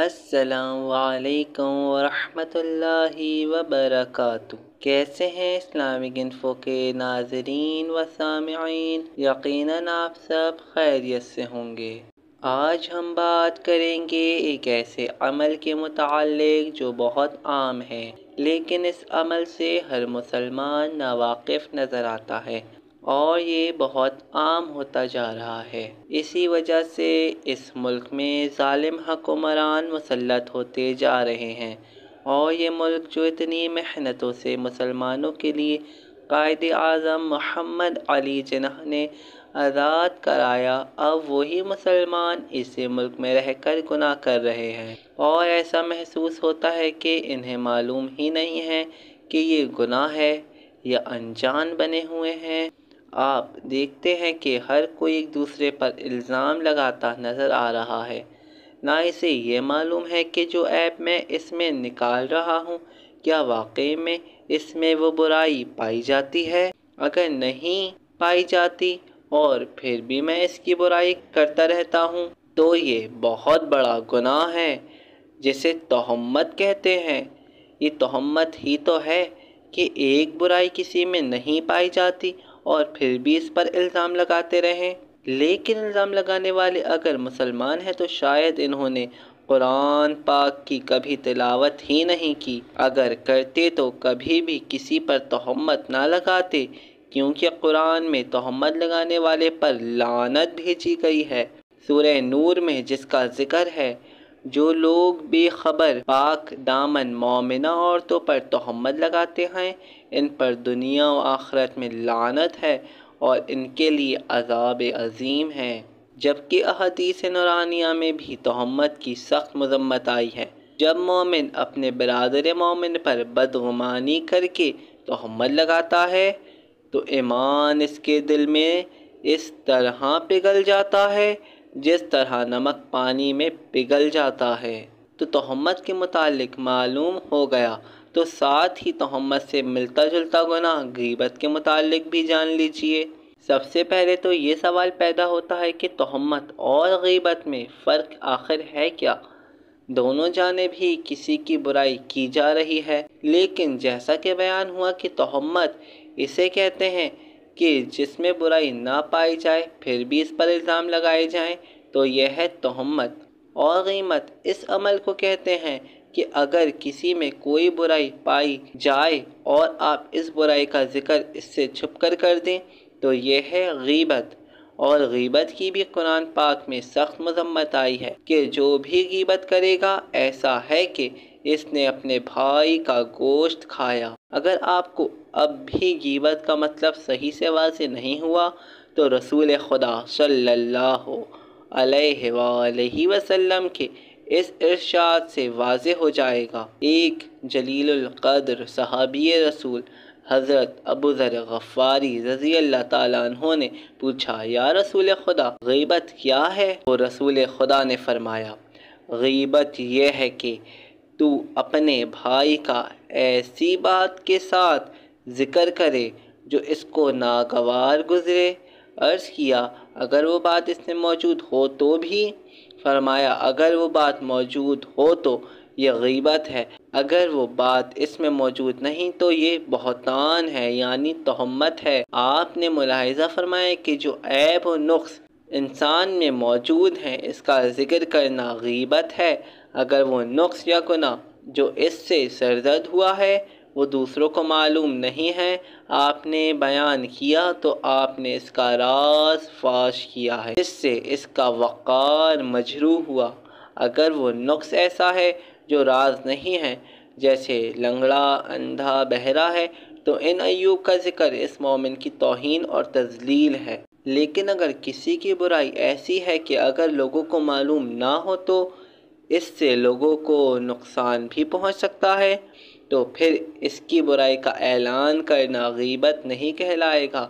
असलकम वरहमतुल्लाहि वर्क कैसे हैं इस्लामिक इन्फो के नाजरीन व सामीन यकीनन आप सब खैरियत से होंगे आज हम बात करेंगे एक ऐसे अमल के मुतल जो बहुत आम है लेकिन इस अमल से हर मुसलमान नावाकिफ नज़र आता है और ये बहुत आम होता जा रहा है इसी वजह से इस मुल्क में ालिम हकुमरान मुसलत होते जा रहे हैं और ये मुल्क जो इतनी मेहनतों से मुसलमानों के लिए कायद अज़म मोहम्मद अली जना ने आज़ाद कराया अब वही मुसलमान इसी मुल्क में रहकर गुनाह कर रहे हैं और ऐसा महसूस होता है कि इन्हें मालूम ही नहीं है कि ये गुनाह है या अनजान बने हुए हैं आप देखते हैं कि हर कोई एक दूसरे पर इल्ज़ाम लगाता नज़र आ रहा है ना इसे ये मालूम है कि जो ऐप मैं इसमें निकाल रहा हूँ क्या वाकई में इसमें वो बुराई पाई जाती है अगर नहीं पाई जाती और फिर भी मैं इसकी बुराई करता रहता हूँ तो ये बहुत बड़ा गुनाह है जिसे तहमत कहते हैं ये तहमत ही तो है कि एक बुराई किसी में नहीं पाई जाती और फिर भी इस पर इल्ज़ाम लगाते रहे लेकिन इल्ज़ाम लगाने वाले अगर मुसलमान हैं तो शायद इन्होंने कुरान पाक की कभी तिलावत ही नहीं की अगर करते तो कभी भी किसी पर तहमत ना लगाते क्योंकि कुरान में तहमत लगाने वाले पर लानत भेजी गई है सूर्य नूर में जिसका ज़िक्र है जो लोग बेखबर पाक दामन मोमिना औरतों पर तोहमद लगाते हैं इन पर दुनिया व आखरत में लानत है और इनके लिए अजाब अजीम है जबकि अहदीस नौरानिया में भी तहमत की सख्त मजम्मत आई है जब मोमिन अपने बरदर मोमिन पर बदगुमानी करके तहमत लगाता है तो ईमान इसके दिल में इस तरह पिघल जाता है जिस तरह नमक पानी में पिघल जाता है तो तहमत के मुतालिक मालूम हो गया तो साथ ही तहमत से मिलता जुलता गुना गीबत के मुतालिक भी जान लीजिए सबसे पहले तो ये सवाल पैदा होता है कि तहमत और गीबत में फ़र्क आखिर है क्या दोनों जाने भी किसी की बुराई की जा रही है लेकिन जैसा कि बयान हुआ कि तहमत इसे कहते हैं कि जिसमें बुराई ना पाई जाए फिर भी इस पर इल्ज़ाम लगाए जाएं तो यह है तहमत और ग़ीमत इस अमल को कहते हैं कि अगर किसी में कोई बुराई पाई जाए और आप इस बुराई का ज़िक्र इससे छुप कर कर दें तो यह है गीबत और गीबत की भी कुरान पाक में सख्त मजम्मत आई है कि जो भी गीबत करेगा ऐसा है कि इसने अपने भाई का गोश्त खाया अगर आपको अब भी गीबत का मतलब सही से वाज नहीं हुआ तो रसूल खुदा सल्लल्लाहु अलैहि वसल्लम के इस इरशाद से वाज हो जाएगा एक जलीलकद्र सहाबी रसूल हज़रत अबू ज़र गफ़ारी रज़ी अल्लाह ने पूछा या रसूल खुदा गीबत क्या है तो रसूल खुदा ने फरमाया गीबत यह है कि तू अपने भाई का ऐसी बात के साथ ज़िक्र करे जो इसको नागवार गुज़रे अर्ज़ किया अगर वो बात इसमें मौजूद हो तो भी फरमाया अगर वो बात मौजूद हो तो ये गीबत है अगर वो बात इसमें मौजूद नहीं तो ये बहुतान है यानी तहमत है आपने मुलाहजा फरमाया कि जो ऐब व नुख्स इंसान में मौजूद हैं इसका जिक्र करना गीबत है अगर वो नुख्स या गुना जो इससे सरजद हुआ है वो दूसरों को मालूम नहीं है आपने बयान किया तो आपने इसका राज फाश किया है इससे इसका वक़ार मजरू हुआ अगर वो नुक्स ऐसा है जो राज नहीं है जैसे लंगड़ा अंधा बहरा है तो इन अयूब का जिक्र इस मोमिन की तोहन और तजलील है लेकिन अगर किसी की बुराई ऐसी है कि अगर लोगों को मालूम ना हो तो इससे लोगों को नुकसान भी पहुंच सकता है तो फिर इसकी बुराई का ऐलान करना गीबत नहीं कहलाएगा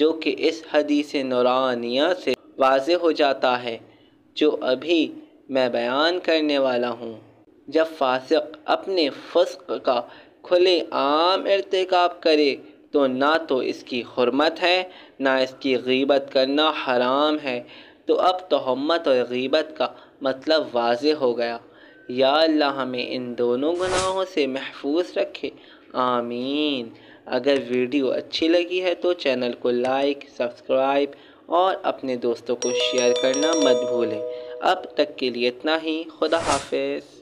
जो कि इस हदीस नौरानिया से वाज हो जाता है जो अभी मैं बयान करने वाला हूँ जब फासक अपने फस्क का खुले आम इरतकब करे तो ना तो इसकी हरमत है ना इसकी गीबत करना हराम है तो अब तहमत और गीबत का मतलब वाज हो गया या अल्लाह हमें इन दोनों गुनाहों से महफूज रखे आमीन अगर वीडियो अच्छी लगी है तो चैनल को लाइक सब्सक्राइब और अपने दोस्तों को शेयर करना मत भूलें अब तक के लिए इतना ही खुदा हाफिज़